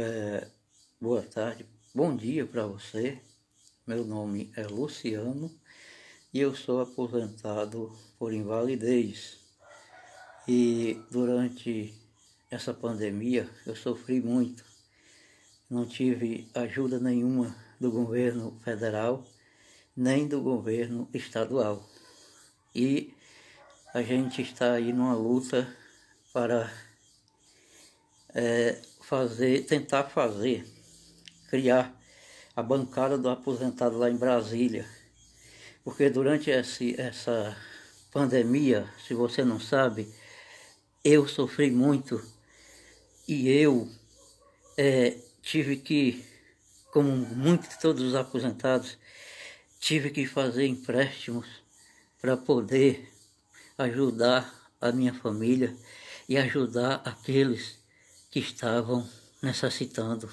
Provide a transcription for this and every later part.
É, boa tarde, bom dia para você. Meu nome é Luciano e eu sou aposentado por invalidez. E durante essa pandemia eu sofri muito. Não tive ajuda nenhuma do governo federal nem do governo estadual. E a gente está aí numa luta para é, fazer, tentar fazer, criar a bancada do aposentado lá em Brasília. Porque durante esse, essa pandemia, se você não sabe, eu sofri muito e eu é, tive que, como muitos todos os aposentados, tive que fazer empréstimos para poder ajudar a minha família e ajudar aqueles que estavam necessitando.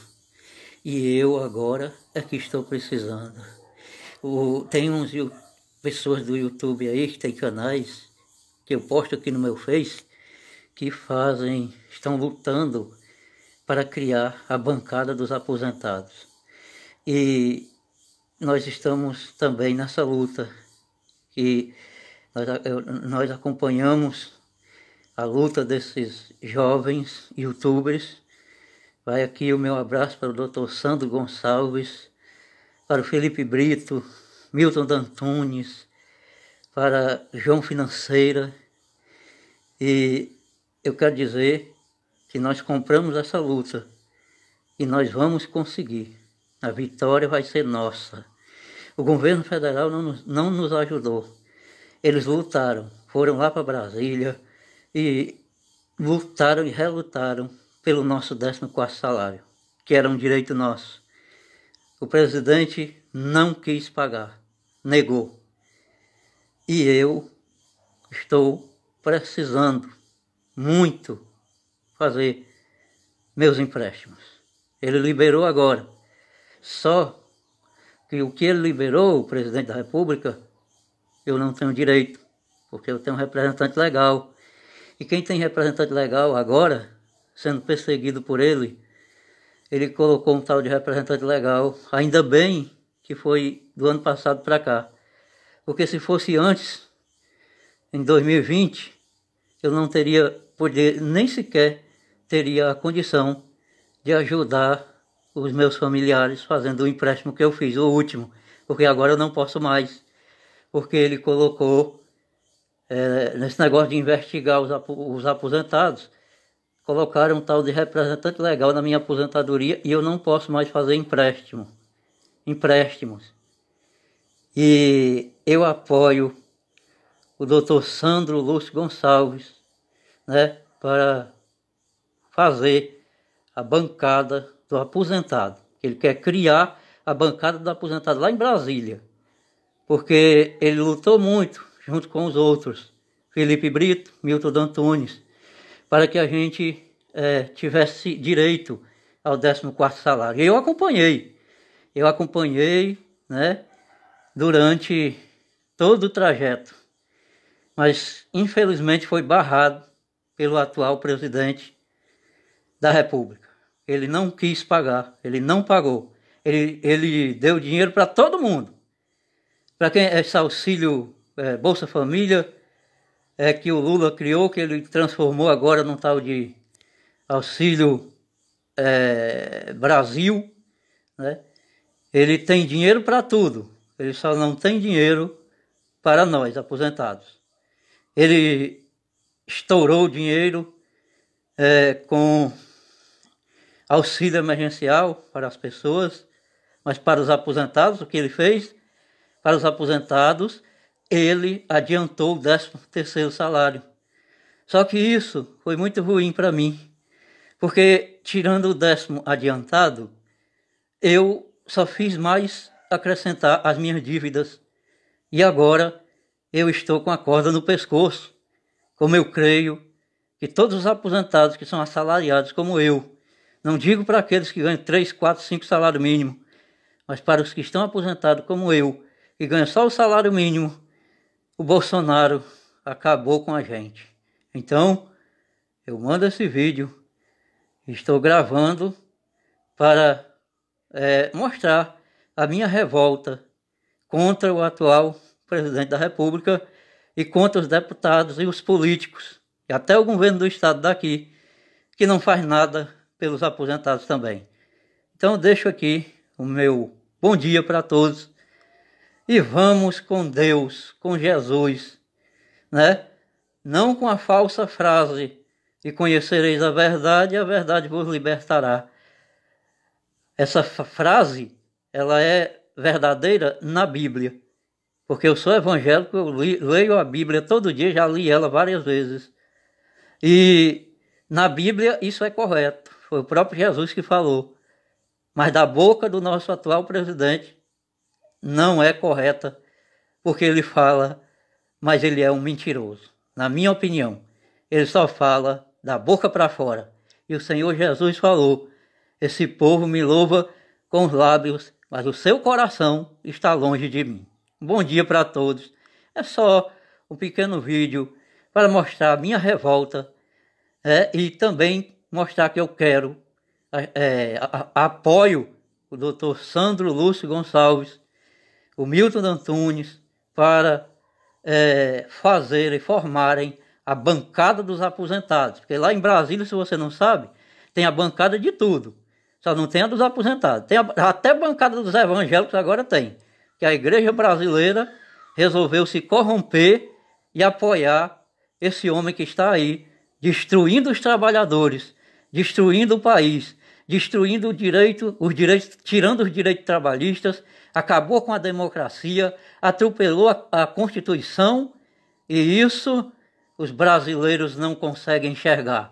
E eu agora é que estou precisando. O, tem uns pessoas do YouTube aí que tem canais que eu posto aqui no meu Face que fazem, estão lutando para criar a bancada dos aposentados. E nós estamos também nessa luta e nós, nós acompanhamos a luta desses jovens youtubers. Vai aqui o meu abraço para o Dr. Sandro Gonçalves, para o Felipe Brito, Milton Dantunes, para João Financeira. E eu quero dizer que nós compramos essa luta e nós vamos conseguir. A vitória vai ser nossa. O governo federal não nos, não nos ajudou. Eles lutaram, foram lá para Brasília e lutaram e relutaram pelo nosso 14 salário, que era um direito nosso. O presidente não quis pagar, negou. E eu estou precisando muito fazer meus empréstimos. Ele liberou agora. Só que o que ele liberou, o presidente da República, eu não tenho direito, porque eu tenho um representante legal e quem tem representante legal agora, sendo perseguido por ele, ele colocou um tal de representante legal. Ainda bem que foi do ano passado para cá. Porque se fosse antes, em 2020, eu não teria poder, nem sequer teria a condição de ajudar os meus familiares fazendo o empréstimo que eu fiz, o último, porque agora eu não posso mais, porque ele colocou é, nesse negócio de investigar os, os aposentados, colocaram um tal de representante legal na minha aposentadoria e eu não posso mais fazer empréstimo. Empréstimos. E eu apoio o doutor Sandro Lúcio Gonçalves, né, para fazer a bancada do aposentado. Ele quer criar a bancada do aposentado lá em Brasília, porque ele lutou muito junto com os outros, Felipe Brito, Milton D'Antunes, para que a gente é, tivesse direito ao 14º salário. Eu acompanhei, eu acompanhei, né, durante todo o trajeto, mas infelizmente foi barrado pelo atual presidente da República. Ele não quis pagar, ele não pagou. Ele, ele deu dinheiro para todo mundo. Para quem é auxílio é, Bolsa Família é, que o Lula criou, que ele transformou agora num tal de Auxílio é, Brasil, né? ele tem dinheiro para tudo, ele só não tem dinheiro para nós, aposentados. Ele estourou dinheiro é, com auxílio emergencial para as pessoas, mas para os aposentados, o que ele fez? Para os aposentados, ele adiantou o décimo terceiro salário. Só que isso foi muito ruim para mim, porque tirando o décimo adiantado, eu só fiz mais acrescentar as minhas dívidas. E agora eu estou com a corda no pescoço, como eu creio que todos os aposentados que são assalariados como eu, não digo para aqueles que ganham 3, 4, 5 salário mínimo, mas para os que estão aposentados como eu, que ganham só o salário mínimo, o Bolsonaro acabou com a gente. Então, eu mando esse vídeo, estou gravando para é, mostrar a minha revolta contra o atual presidente da República e contra os deputados e os políticos, e até o governo do estado daqui, que não faz nada pelos aposentados também. Então, deixo aqui o meu bom dia para todos e vamos com Deus, com Jesus, né? Não com a falsa frase e conhecereis a verdade e a verdade vos libertará. Essa frase, ela é verdadeira na Bíblia. Porque eu sou evangélico, eu li, leio a Bíblia todo dia, já li ela várias vezes. E na Bíblia isso é correto. Foi o próprio Jesus que falou. Mas da boca do nosso atual presidente não é correta, porque ele fala, mas ele é um mentiroso. Na minha opinião, ele só fala da boca para fora. E o Senhor Jesus falou: Esse povo me louva com os lábios, mas o seu coração está longe de mim. Bom dia para todos. É só um pequeno vídeo para mostrar a minha revolta é, e também mostrar que eu quero é, apoio o doutor Sandro Lúcio Gonçalves o Milton Antunes, para é, fazerem, formarem a bancada dos aposentados. Porque lá em Brasília, se você não sabe, tem a bancada de tudo. Só não tem a dos aposentados. Tem a, até a bancada dos evangélicos agora tem. Que a igreja brasileira resolveu se corromper e apoiar esse homem que está aí, destruindo os trabalhadores, destruindo o país, destruindo o direito, os direitos, tirando os direitos trabalhistas, acabou com a democracia, atropelou a, a Constituição, e isso os brasileiros não conseguem enxergar.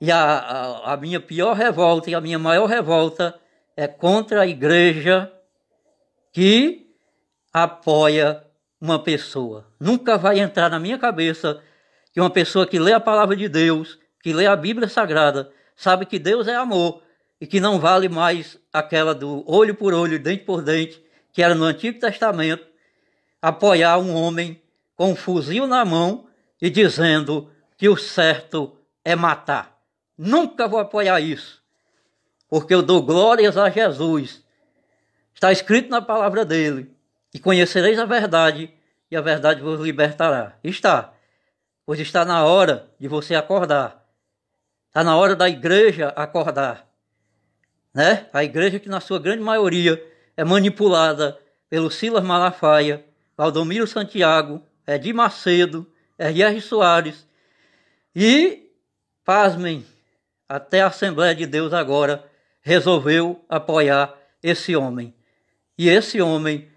E a, a, a minha pior revolta e a minha maior revolta é contra a igreja que apoia uma pessoa. Nunca vai entrar na minha cabeça que uma pessoa que lê a palavra de Deus, que lê a Bíblia Sagrada, sabe que Deus é amor, e que não vale mais aquela do olho por olho, dente por dente, que era no Antigo Testamento, apoiar um homem com um fuzil na mão e dizendo que o certo é matar. Nunca vou apoiar isso, porque eu dou glórias a Jesus. Está escrito na palavra dele: e conhecereis a verdade, e a verdade vos libertará. Está, pois está na hora de você acordar. Está na hora da igreja acordar né? A igreja que na sua grande maioria é manipulada pelo Silas Malafaia, Valdomiro Santiago, Edir é Macedo, é R.R. Soares e, pasmem, até a Assembleia de Deus agora resolveu apoiar esse homem. E esse homem,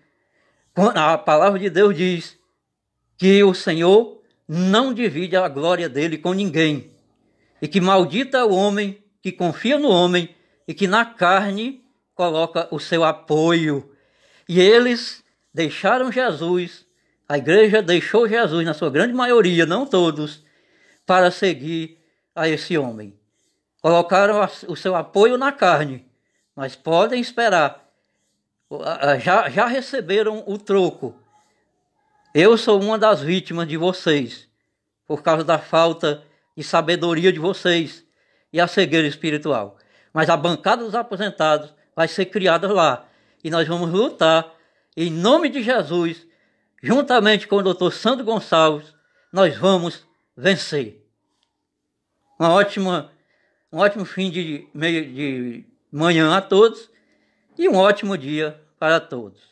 a palavra de Deus diz que o Senhor não divide a glória dele com ninguém e que maldita o homem que confia no homem e que na carne coloca o seu apoio. E eles deixaram Jesus, a igreja deixou Jesus, na sua grande maioria, não todos, para seguir a esse homem. Colocaram o seu apoio na carne, mas podem esperar. Já, já receberam o troco. Eu sou uma das vítimas de vocês, por causa da falta de sabedoria de vocês e a cegueira espiritual mas a bancada dos aposentados vai ser criada lá. E nós vamos lutar, em nome de Jesus, juntamente com o doutor Sandro Gonçalves, nós vamos vencer. Uma ótima, um ótimo fim de, meio, de manhã a todos e um ótimo dia para todos.